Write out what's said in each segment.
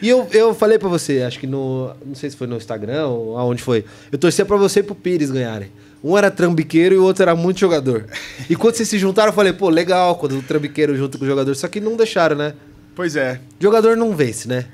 E eu, eu falei para você, acho que no. Não sei se foi no Instagram ou aonde foi. Eu torcia para você e pro Pires ganharem. Um era trambiqueiro e o outro era muito jogador. E quando vocês se juntaram, eu falei, pô, legal, quando o trambiqueiro junto com o jogador. Só que não deixaram, né? Pois é. Jogador não vence, né?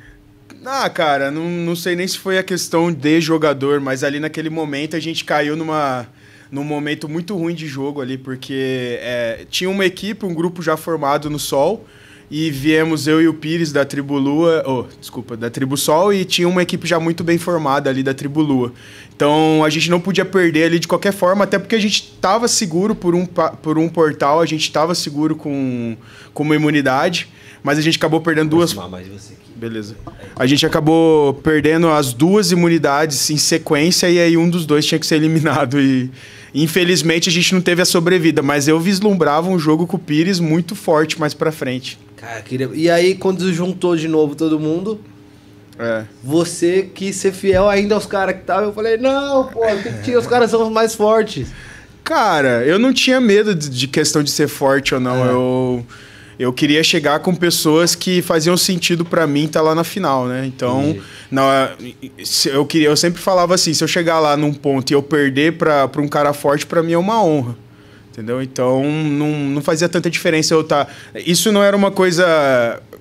Ah, cara, não, não sei nem se foi a questão de jogador, mas ali naquele momento a gente caiu numa num momento muito ruim de jogo ali, porque é, tinha uma equipe, um grupo já formado no Sol, e viemos eu e o Pires da Tribu Lua, oh, desculpa, da Tribo Sol e tinha uma equipe já muito bem formada ali da Tribu Lua. Então a gente não podia perder ali de qualquer forma, até porque a gente estava seguro por um, por um portal, a gente estava seguro com, com uma imunidade, mas a gente acabou perdendo Vou duas. Mais você aqui. Beleza. A gente acabou perdendo as duas imunidades em sequência e aí um dos dois tinha que ser eliminado e Infelizmente a gente não teve a sobrevida, mas eu vislumbrava um jogo com o Pires muito forte mais pra frente. Cara, queria... E aí, quando juntou de novo todo mundo, é. Você quis ser fiel ainda aos caras que estavam. Eu falei, não, pô, tem que tirar, os caras são os mais fortes. Cara, eu não tinha medo de, de questão de ser forte ou não. É. Eu eu queria chegar com pessoas que faziam sentido para mim estar tá lá na final, né? Então, na, eu queria, eu sempre falava assim, se eu chegar lá num ponto e eu perder para um cara forte, para mim é uma honra. Entendeu? Então, não, não fazia tanta diferença eu estar. Tá... Isso não era uma coisa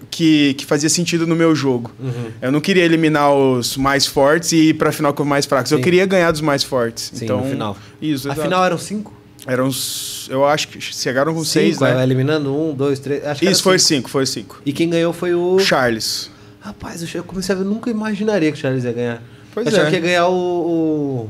que, que fazia sentido no meu jogo. Uhum. Eu não queria eliminar os mais fortes e ir pra final com os mais fracos. Sim. Eu queria ganhar dos mais fortes. Sim, então, no final. Isso, Afinal A final eram cinco? Eram, uns eu acho que chegaram com cinco, seis, né? É, eliminando um, dois, três. Acho Isso foi cinco. cinco. foi cinco. E quem ganhou foi o. Charles. Rapaz, eu comecei a ver, nunca imaginaria que o Charles ia ganhar. Pois eu é. achava que ia ganhar o... o...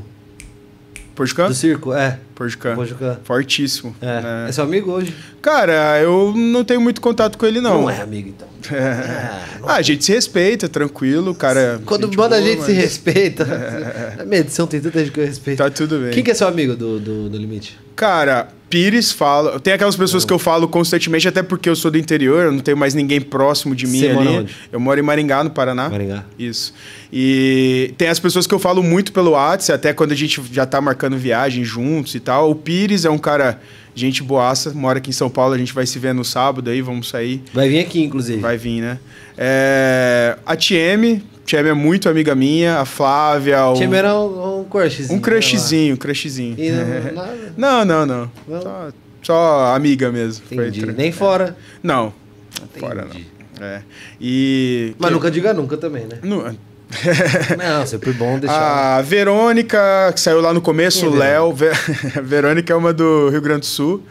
Porjucã? Do circo, é. Porjucã. Porjucã. Fortíssimo. É. Né? é seu amigo hoje? Cara, eu não tenho muito contato com ele, não. Não é amigo, então. É. É, ah, a gente se respeita, tranquilo, cara. É Quando gente manda boa, assim, a gente mas... se respeita. É. Na minha edição tem tanta gente que eu respeito. Tá tudo bem. Quem que é seu amigo do, do, do Limite? Cara, Pires fala. Tem aquelas pessoas é. que eu falo constantemente, até porque eu sou do interior, eu não tenho mais ninguém próximo de mim Você ali. Mora onde? Eu moro em Maringá, no Paraná. Maringá. Isso. E tem as pessoas que eu falo muito pelo WhatsApp, até quando a gente já tá marcando viagem juntos e tal. O Pires é um cara. Gente boaça, mora aqui em São Paulo, a gente vai se ver no sábado aí, vamos sair. Vai vir aqui, inclusive. Vai vir, né? É... A TM, Tcheme é muito amiga minha, a Flávia. O... Tcheme era um, um crushzinho. Um né, crushzinho, um crushzinho. E não, é. Não, não, não. não. Só, só, amiga mesmo. Entendi. Nem fora. É. Não, Entendi. fora não. É. E... Mas que... nunca diga nunca também, né? Não. Não, sempre bom deixar. A Verônica, que saiu lá no começo, o é Léo. Ver... Verônica é uma do Rio Grande do Sul,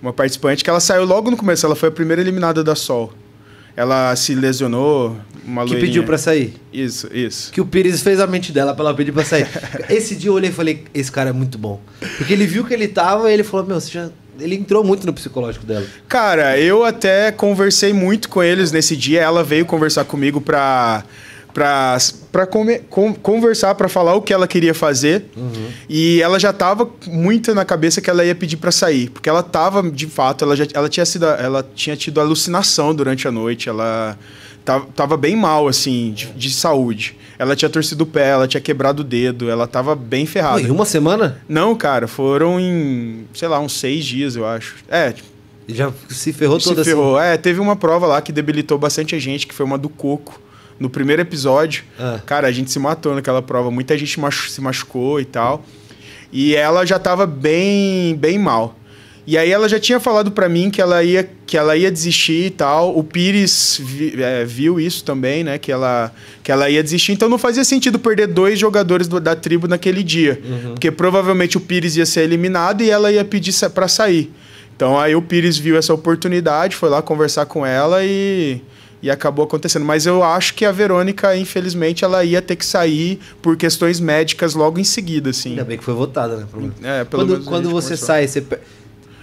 uma participante, que ela saiu logo no começo, ela foi a primeira eliminada da Sol ela se lesionou. Uma que loirinha. pediu para sair. Isso, isso. Que o Pires fez a mente dela pra ela pedir pra sair. esse dia eu olhei e falei, esse cara é muito bom. Porque ele viu que ele tava e ele falou, meu, você já... Ele entrou muito no psicológico dela. Cara, eu até conversei muito com eles nesse dia. Ela veio conversar comigo pra para com, conversar, para falar o que ela queria fazer. Uhum. E ela já tava muito na cabeça que ela ia pedir para sair, porque ela tava de fato, ela já ela tinha sido ela tinha tido alucinação durante a noite, ela tava, tava bem mal assim, de, de, saúde. Ela tinha torcido o pé, ela tinha quebrado o dedo, ela tava bem ferrada. Em uma semana? Não, cara, foram em, sei lá, uns seis dias, eu acho. É, tipo, já se ferrou se toda ferrou. Assim. É, teve uma prova lá que debilitou bastante a gente, que foi uma do coco no primeiro episódio. Ah. Cara, a gente se matou naquela prova. Muita gente machu se machucou e tal. E ela já tava bem, bem mal. E aí ela já tinha falado para mim que ela ia que ela ia desistir e tal. O Pires vi, é, viu isso também, né? Que ela, que ela ia desistir. Então não fazia sentido perder dois jogadores do, da tribo naquele dia, uhum. porque provavelmente o Pires ia ser eliminado e ela ia pedir para sair. Então aí o Pires viu essa oportunidade, foi lá conversar com ela e e acabou acontecendo. Mas eu acho que a Verônica, infelizmente, ela ia ter que sair por questões médicas logo em seguida, assim. Ainda bem que foi votada, né? Pelo é, pelo quando quando você sai, você.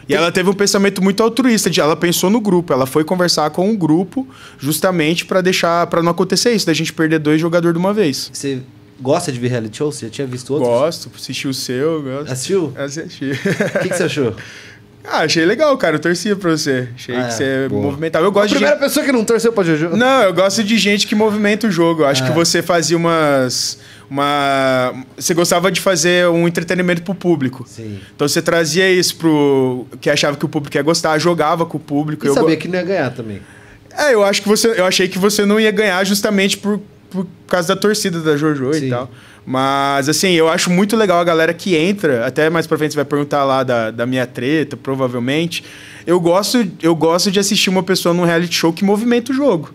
E ela teve um pensamento muito altruísta, de ela pensou no grupo, ela foi conversar com o um grupo justamente para deixar para não acontecer isso, da gente perder dois jogadores de uma vez. Você gosta de ver reality show? Você já tinha visto outros? Gosto, assisti o seu, gosto. Assistiu? Assisti. O que, que você achou? Ah, achei legal, cara. Eu torcia pra você. Achei ah, que é. você é, movimentava. Eu gosto a primeira de... pessoa que não torceu pra Juju. Não, eu gosto de gente que movimenta o jogo. Eu acho ah. que é. você fazia umas. Uma... Você gostava de fazer um entretenimento pro público. Sim. Então você trazia isso pro. que achava que o público ia gostar, jogava com o público. E eu sabia go... que não ia ganhar também. É, eu acho que você. Eu achei que você não ia ganhar justamente por por causa da torcida da JoJo Sim. e tal. Mas, assim, eu acho muito legal a galera que entra. Até mais pra frente você vai perguntar lá da, da minha treta, provavelmente. Eu gosto, eu gosto de assistir uma pessoa num reality show que movimenta o jogo.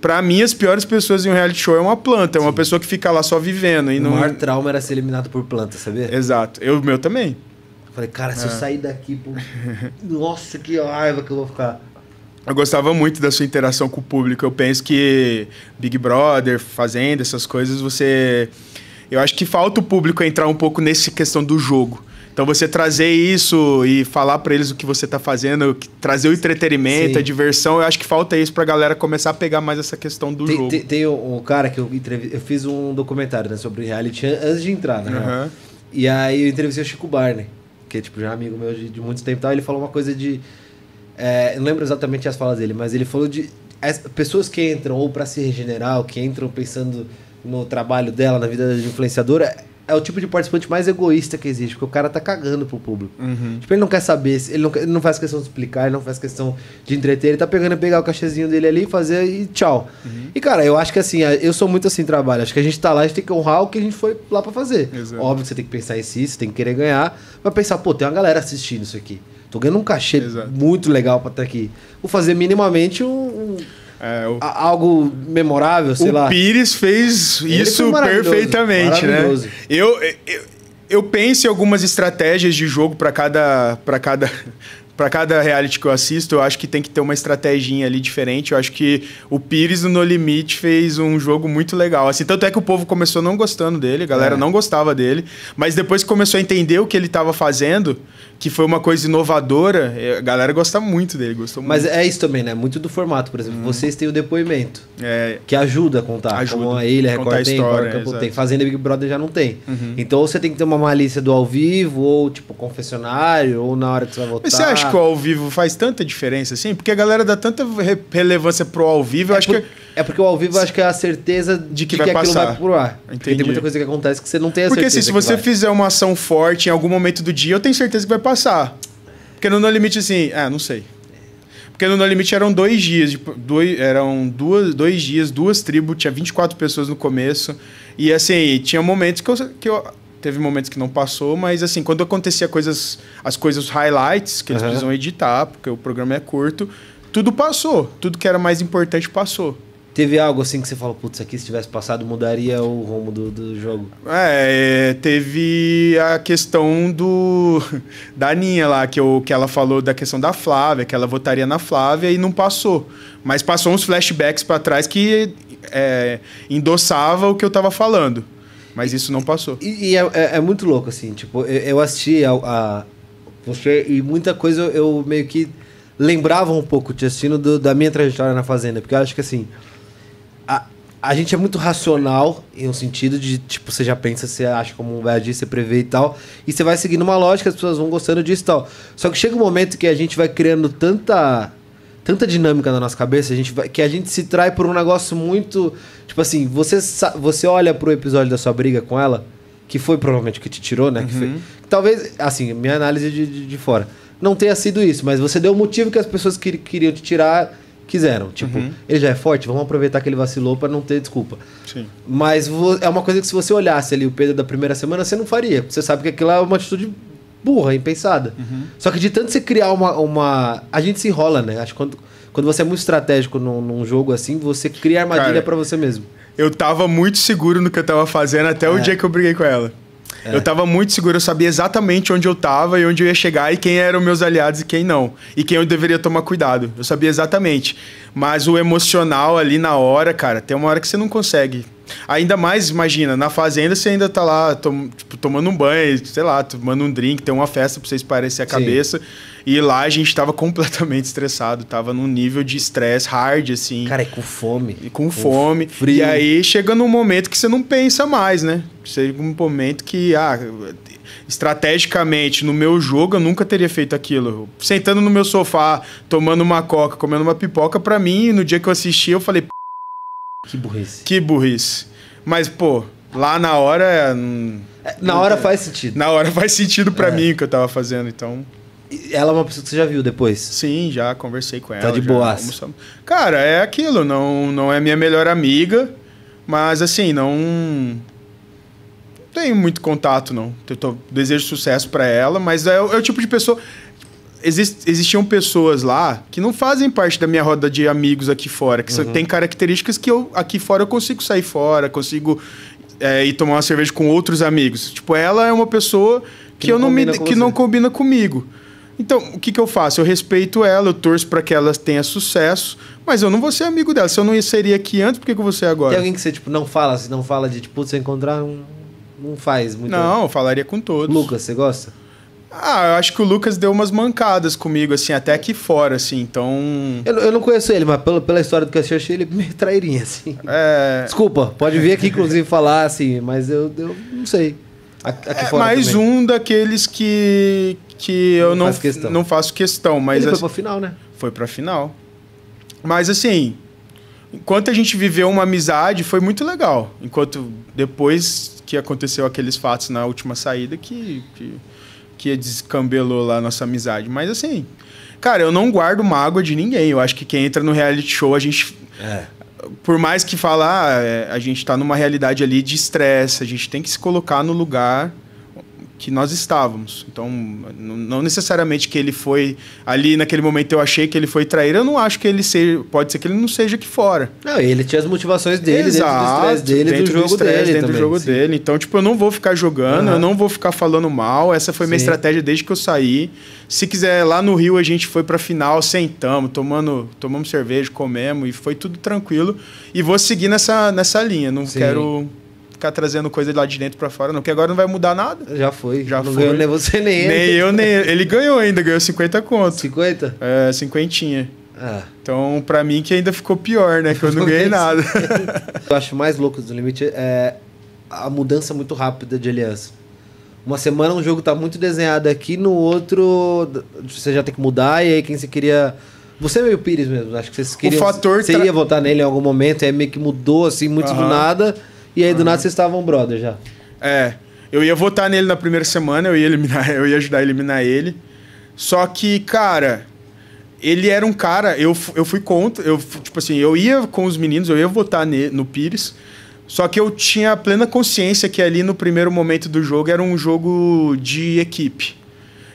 Pra mim, as piores pessoas em um reality show é uma planta, é uma Sim. pessoa que fica lá só vivendo. E o não... maior trauma era ser eliminado por planta, sabia? Exato. Eu, meu também. Falei, cara, se é. eu sair daqui, pô, nossa, que raiva que eu vou ficar. Eu gostava muito da sua interação com o público. Eu penso que Big Brother, Fazenda, essas coisas, você. Eu acho que falta o público entrar um pouco nessa questão do jogo. Então você trazer isso e falar para eles o que você tá fazendo, trazer o entretenimento, Sim. a diversão, eu acho que falta isso pra galera começar a pegar mais essa questão do tem, jogo. Tem, tem, um cara que eu entrevistei, eu fiz um documentário né, sobre reality antes de entrar, né? Uhum. E aí eu entrevistei o Chico Barney, que é tipo já amigo meu de, de muito tempo e tal, ele falou uma coisa de é, não lembro exatamente as falas dele, mas ele falou de as, pessoas que entram ou para se regenerar, ou que entram pensando no trabalho dela, na vida de influenciadora, é o tipo de participante mais egoísta que existe, porque o cara tá cagando pro público. Uhum. Tipo, ele não quer saber, ele não, ele não faz questão de explicar, ele não faz questão de entreter, ele tá pegando pegar o cachezinho dele ali, fazer e tchau. Uhum. E cara, eu acho que assim, eu sou muito assim trabalho, acho que a gente tá lá, a gente tem que honrar o que a gente foi lá para fazer. Exato. Óbvio que você tem que pensar em si, você tem que querer ganhar, mas pensar, pô, tem uma galera assistindo isso aqui. Tô ganhando um cachê Exato. muito legal para estar aqui. Vou fazer minimamente um, é, o... algo memorável, sei o lá. O Pires fez Ele isso maravilhoso, perfeitamente, né? maravilhoso. né? Eu, eu, eu penso em algumas estratégias de jogo para cada para cada para cada reality que eu assisto, eu acho que tem que ter uma estratégia ali diferente. Eu acho que o Pires no No Limite fez um jogo muito legal. Assim, tanto é que o povo começou não gostando dele, a galera é. não gostava dele, mas depois que começou a entender o que ele estava fazendo, que foi uma coisa inovadora, é, a galera gosta muito dele, gostou Mas é isso também, né? Muito do formato, por exemplo, hum. vocês têm o depoimento, é, que ajuda a contar, ajuda, como a Ilha, Record tem, história, Campo é, tem, Fazenda Big Brother já não tem. Uhum. Então você tem que ter uma malícia do ao vivo, ou tipo confessionário, ou na hora que você vai voltar. Mas você acha que o ao vivo faz tanta diferença assim? Porque a galera dá tanta relevância pro ao vivo, é eu acho por... que é é porque o ao vivo eu acho que é a certeza de que, que, vai que aquilo passar. vai pro ar. Entendi. tem muita coisa que acontece que você não tem a porque, certeza. Porque assim, se você vai. fizer uma ação forte em algum momento do dia, eu tenho certeza que vai passar. Porque no No Limite, assim, ah, não sei. Porque no No Limite eram dois dias, tipo, dois, eram duas, dois dias, duas tribos, tinha 24 pessoas no começo. E assim, tinha momentos que eu, que eu teve momentos que não passou, mas assim, quando acontecia coisas, as coisas highlights, que eles uhum. precisam editar, porque o programa é curto, tudo passou, tudo que era mais importante passou. Teve algo assim que você falou, putz, aqui se tivesse passado mudaria o rumo do, do jogo? É, é teve a questão do da Aninha lá, que, eu, que ela falou da questão da Flávia, que ela votaria na Flávia e não passou. Mas passou uns flashbacks para trás que é, endossava o que eu tava falando. Mas isso não passou. E, e é, é, é, muito louco, assim, tipo, eu, eu assisti a, a, você e muita coisa eu, meio que lembrava um pouco te assistindo do, da minha trajetória na Fazenda, porque eu acho que assim a, a gente é muito racional, em um sentido de, tipo, você já pensa, você acha como vai agir, você prevê e tal. E você vai seguindo uma lógica, as pessoas vão gostando disso e tal. Só que chega um momento que a gente vai criando tanta. Tanta dinâmica na nossa cabeça, a gente vai, que a gente se trai por um negócio muito. Tipo assim, você, você olha pro episódio da sua briga com ela, que foi provavelmente o que te tirou, né? Uhum. Que foi, talvez, assim, minha análise de, de, de, fora. Não tenha sido isso, mas você deu o motivo que as pessoas que, queriam te tirar quiseram. Tipo, uhum. ele já é forte, vamos aproveitar que ele vacilou para não ter desculpa. Sim. Mas é uma coisa que se você olhasse ali o Pedro da primeira semana, você não faria. Você sabe que aquilo é uma atitude burra, impensada. Uhum. Só que de tanto você criar uma, uma. A gente se enrola, né? Acho que quando, quando você é muito estratégico num, num jogo assim, você cria armadilha para você mesmo. Eu tava muito seguro no que eu tava fazendo até é. o dia que eu briguei com ela. É. Eu tava muito seguro, eu sabia exatamente onde eu tava e onde eu ia chegar e quem eram meus aliados e quem não. E quem eu deveria tomar cuidado. Eu sabia exatamente. Mas o emocional ali na hora, cara, tem uma hora que você não consegue. Ainda mais, imagina, na fazenda você ainda tá lá tom, tipo, tomando um banho, sei lá, tomando um drink, tem uma festa pra vocês parecer a Sim. cabeça. E lá a gente tava completamente estressado, tava num nível de estresse hard, assim. Cara, é com fome. E com, com fome. Frio. E aí chega num momento que você não pensa mais, né? Chega um momento que, ah, estrategicamente no meu jogo, eu nunca teria feito aquilo. Sentando no meu sofá, tomando uma coca, comendo uma pipoca, para mim, no dia que eu assisti, eu falei. Que burrice. Que burrice. Mas, pô, lá na hora. É, hum, é, na hora faz sentido. Na hora faz sentido para é. mim o que eu tava fazendo, então. Ela é uma pessoa que você já viu depois? Sim, já conversei com tá ela. Tá de boas. Cara, é aquilo, não, não é minha melhor amiga, mas assim, não tenho muito contato, não. Eu tô, desejo sucesso para ela, mas é, é, o tipo de pessoa. Exist, existiam pessoas lá que não fazem parte da minha roda de amigos aqui fora, que uhum. tem características que eu aqui fora eu consigo sair fora, consigo é, ir tomar uma cerveja com outros amigos. Tipo, ela é uma pessoa que, que eu não me, que você. não combina comigo. Então, o que, que eu faço? Eu respeito ela, eu torço para que ela tenha sucesso, mas eu não vou ser amigo dela. Se eu não seria aqui antes, por que, que eu vou ser agora? Tem alguém que você tipo, não fala, assim, não fala de tipo, você encontrar um não faz muito. Não, eu falaria com todos. Lucas, você gosta? Ah, eu acho que o Lucas deu umas mancadas comigo, assim, até aqui fora, assim, então. Eu, eu não conheço ele, mas pela, pela história do que eu achei, ele é me trairia assim. É... Desculpa, pode vir aqui, inclusive, falar, assim, mas eu, eu não sei. Aqui é fora mais também. um daqueles que, que eu não, não, não faço questão, mas. Ele foi pra final, né? Foi pra final. Mas, assim, enquanto a gente viveu uma amizade, foi muito legal. Enquanto depois que aconteceu aqueles fatos na última saída que, que, que descambelou lá a nossa amizade. Mas assim, cara, eu não guardo mágoa de ninguém. Eu acho que quem entra no reality show, a gente. É. Por mais que falar, ah, é, a gente tá numa realidade ali de estresse, a gente tem que se colocar no lugar que nós estávamos. Então, não necessariamente que ele foi ali naquele momento eu achei que ele foi trair, eu não acho que ele seja, pode ser que ele não seja aqui fora. Não, ele tinha as motivações dele, Exato, dentro do dele, dentro do jogo do stress, dele, dentro também, do jogo sim. dele. Então, tipo, eu não vou ficar jogando, uhum. eu não vou ficar falando mal. Essa foi sim. minha estratégia desde que eu saí. Se quiser lá no Rio a gente foi para final, sentamos, tomando, tomamos cerveja, comemos e foi tudo tranquilo e vou seguir nessa nessa linha, não sim. quero ficar trazendo coisa lá de dentro para fora, não, que agora não vai mudar nada. Já foi. Já não foi. Ganhou nem você, nem ele. Nem eu, nem ele. Ele ganhou ainda, ganhou 50 conto. 50? É, cinquentinha. Ah. Então, para mim que ainda ficou pior, né? Que eu não ganhei nada. eu acho mais louco do limite é a mudança muito rápida de aliança. Uma semana um jogo tá muito desenhado aqui, no outro você já tem que mudar, e aí quem você queria. Você é meio Pires mesmo, acho que vocês queriam. O fator. Você tra... ia votar nele em algum momento, e aí meio que mudou assim, muito uhum. do nada. E aí do uhum. nada vocês estavam brother já. É. Eu ia votar nele na primeira semana, eu ia eliminar, eu ia ajudar a eliminar ele. Só que, cara, ele era um cara, eu, eu fui contra, eu tipo assim, eu ia com os meninos, eu ia votar ne, no Pires. Só que eu tinha plena consciência que ali no primeiro momento do jogo era um jogo de equipe.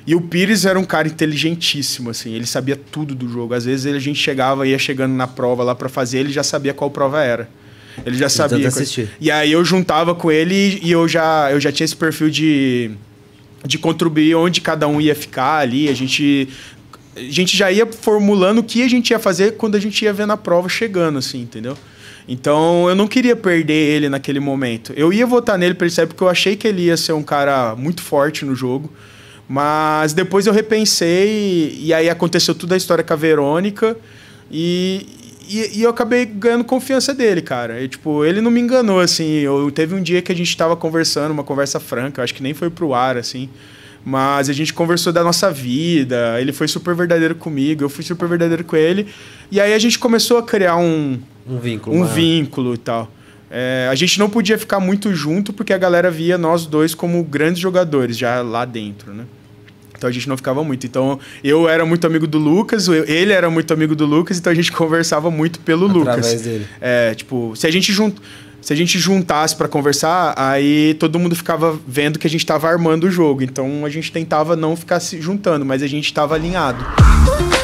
E o Pires era um cara inteligentíssimo, assim, ele sabia tudo do jogo. Às vezes ele, a gente chegava, ia chegando na prova lá para fazer, ele já sabia qual prova era. Ele já sabia. E aí eu juntava com ele e eu já, eu já tinha esse perfil de, de contribuir onde cada um ia ficar ali. A gente, a gente já ia formulando o que a gente ia fazer quando a gente ia vendo a prova chegando, assim, entendeu? Então eu não queria perder ele naquele momento. Eu ia votar nele, percebe? Porque eu achei que ele ia ser um cara muito forte no jogo. Mas depois eu repensei e aí aconteceu toda a história com a Verônica. E, e, e, eu acabei ganhando confiança dele, cara. E, tipo, ele não me enganou, assim. Eu, teve um dia que a gente tava conversando, uma conversa franca, acho que nem foi pro ar, assim. Mas a gente conversou da nossa vida, ele foi super verdadeiro comigo, eu fui super verdadeiro com ele. E aí a gente começou a criar um... Um vínculo. Um vínculo e tal. É, a gente não podia ficar muito junto porque a galera via nós dois como grandes jogadores já lá dentro, né? Então a gente não ficava muito. Então eu era muito amigo do Lucas, ele era muito amigo do Lucas, então a gente conversava muito pelo Através Lucas. dele. É, tipo, se a gente junto se a gente juntasse para conversar, aí todo mundo ficava vendo que a gente estava armando o jogo. Então a gente tentava não ficar se juntando, mas a gente estava alinhado.